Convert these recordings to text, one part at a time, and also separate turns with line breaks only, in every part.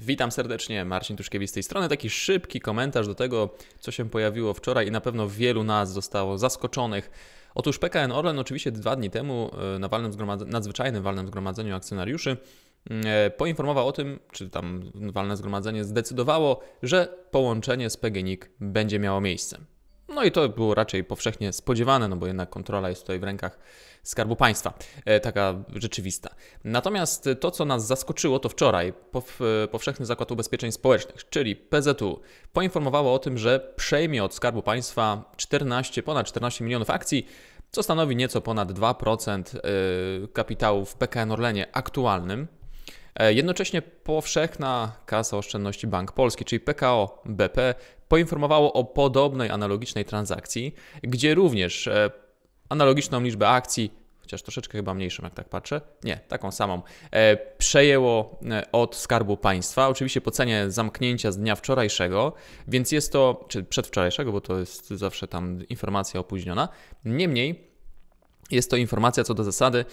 Witam serdecznie, Marcin Tuszkiewicz z tej strony. Taki szybki komentarz do tego, co się pojawiło wczoraj i na pewno wielu nas zostało zaskoczonych. Otóż PKN Orlen oczywiście dwa dni temu e, na walnym nadzwyczajnym walnym zgromadzeniu akcjonariuszy mm, e, poinformował o tym, czy tam walne zgromadzenie zdecydowało, że połączenie z PGNiG będzie miało miejsce. No i to było raczej powszechnie spodziewane, no bo jednak kontrola jest tutaj w rękach Skarbu Państwa, e, taka rzeczywista. Natomiast to, co nas zaskoczyło, to wczoraj e, Powszechny Zakład Ubezpieczeń Społecznych, czyli PZU, poinformowało o tym, że przejmie od Skarbu Państwa 14, ponad 14 milionów akcji, co stanowi nieco ponad 2% e, kapitału w PKN Orlenie aktualnym. E, jednocześnie powszechna kasa oszczędności Bank Polski, czyli PKO BP, poinformowało o podobnej analogicznej transakcji, gdzie również e, analogiczną liczbę akcji chociaż troszeczkę chyba mniejszą, jak tak patrzę. Nie, taką samą. E, przejęło od Skarbu Państwa, oczywiście po cenie zamknięcia z dnia wczorajszego, więc jest to, czy przedwczorajszego, bo to jest zawsze tam informacja opóźniona. Niemniej jest to informacja co do zasady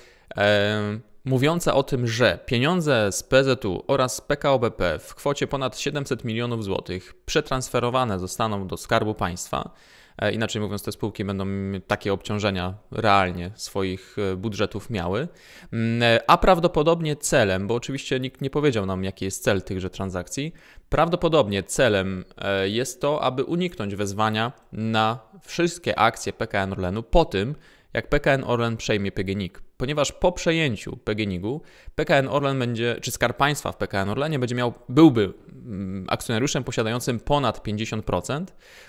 mówiąca o tym, że pieniądze z PZU oraz PKO BP w kwocie ponad 700 milionów złotych przetransferowane zostaną do Skarbu Państwa. E, inaczej mówiąc, te spółki będą takie obciążenia realnie swoich e, budżetów miały. Mm, e, a prawdopodobnie celem, bo oczywiście nikt nie powiedział nam, jaki jest cel tychże transakcji, Prawdopodobnie celem e, jest to, aby uniknąć wezwania na wszystkie akcje PKN Orlenu po tym, jak PKN Orlen przejmie PGNiG. Ponieważ po przejęciu PGNiG-u PKN Orlen będzie, czy Skarb Państwa w PKN Orlenie będzie miał, byłby Mm, akcjonariuszem posiadającym ponad 50%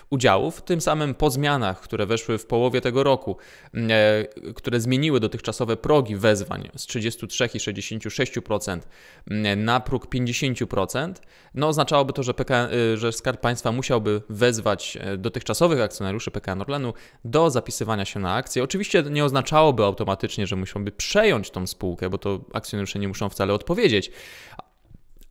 udziałów, tym samym po zmianach, które weszły w połowie tego roku, mm, e, które zmieniły dotychczasowe progi wezwań z 33 i 66% mm, na próg 50%, no oznaczałoby to, że, PK, e, że Skarb Państwa musiałby wezwać e, dotychczasowych akcjonariuszy PKN Orlenu do zapisywania się na akcje. Oczywiście nie oznaczałoby automatycznie, że musiałby przejąć tą spółkę, bo to akcjonariusze nie muszą wcale odpowiedzieć,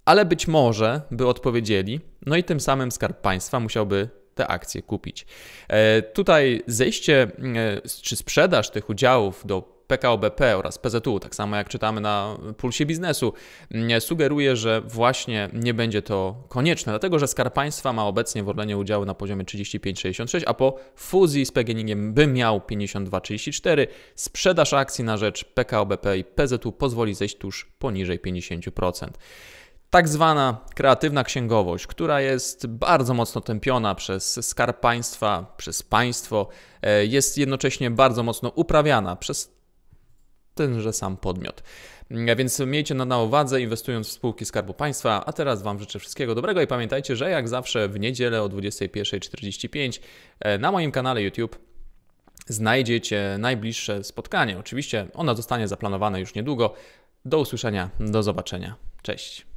ale być może by odpowiedzieli, no i tym samym Skarb Państwa musiałby te akcje kupić. E, tutaj zejście mm, e, czy sprzedaż tych udziałów do PKOBP oraz PZU, tak samo jak czytamy na Pulsie Biznesu, mm, e, sugeruje, że właśnie nie będzie to konieczne, dlatego że Skarb Państwa ma obecnie w Orlenie udziały na poziomie 35,66, a po fuzji z PGNiG by miał 52,34. Sprzedaż akcji na rzecz PKOBP i PZU pozwoli zejść tuż poniżej 50% tak zwana kreatywna księgowość, która jest bardzo mocno tępiona przez skarb państwa, przez państwo, e, jest jednocześnie bardzo mocno uprawiana przez tenże sam podmiot. Mm, więc miejcie na uwadze, inwestując w spółki Skarbu Państwa. A teraz Wam życzę wszystkiego dobrego i pamiętajcie, że jak zawsze w niedzielę o 21.45 e, na moim kanale YouTube znajdziecie najbliższe spotkanie. Oczywiście ono zostanie zaplanowane już niedługo. Do usłyszenia, do zobaczenia. Cześć.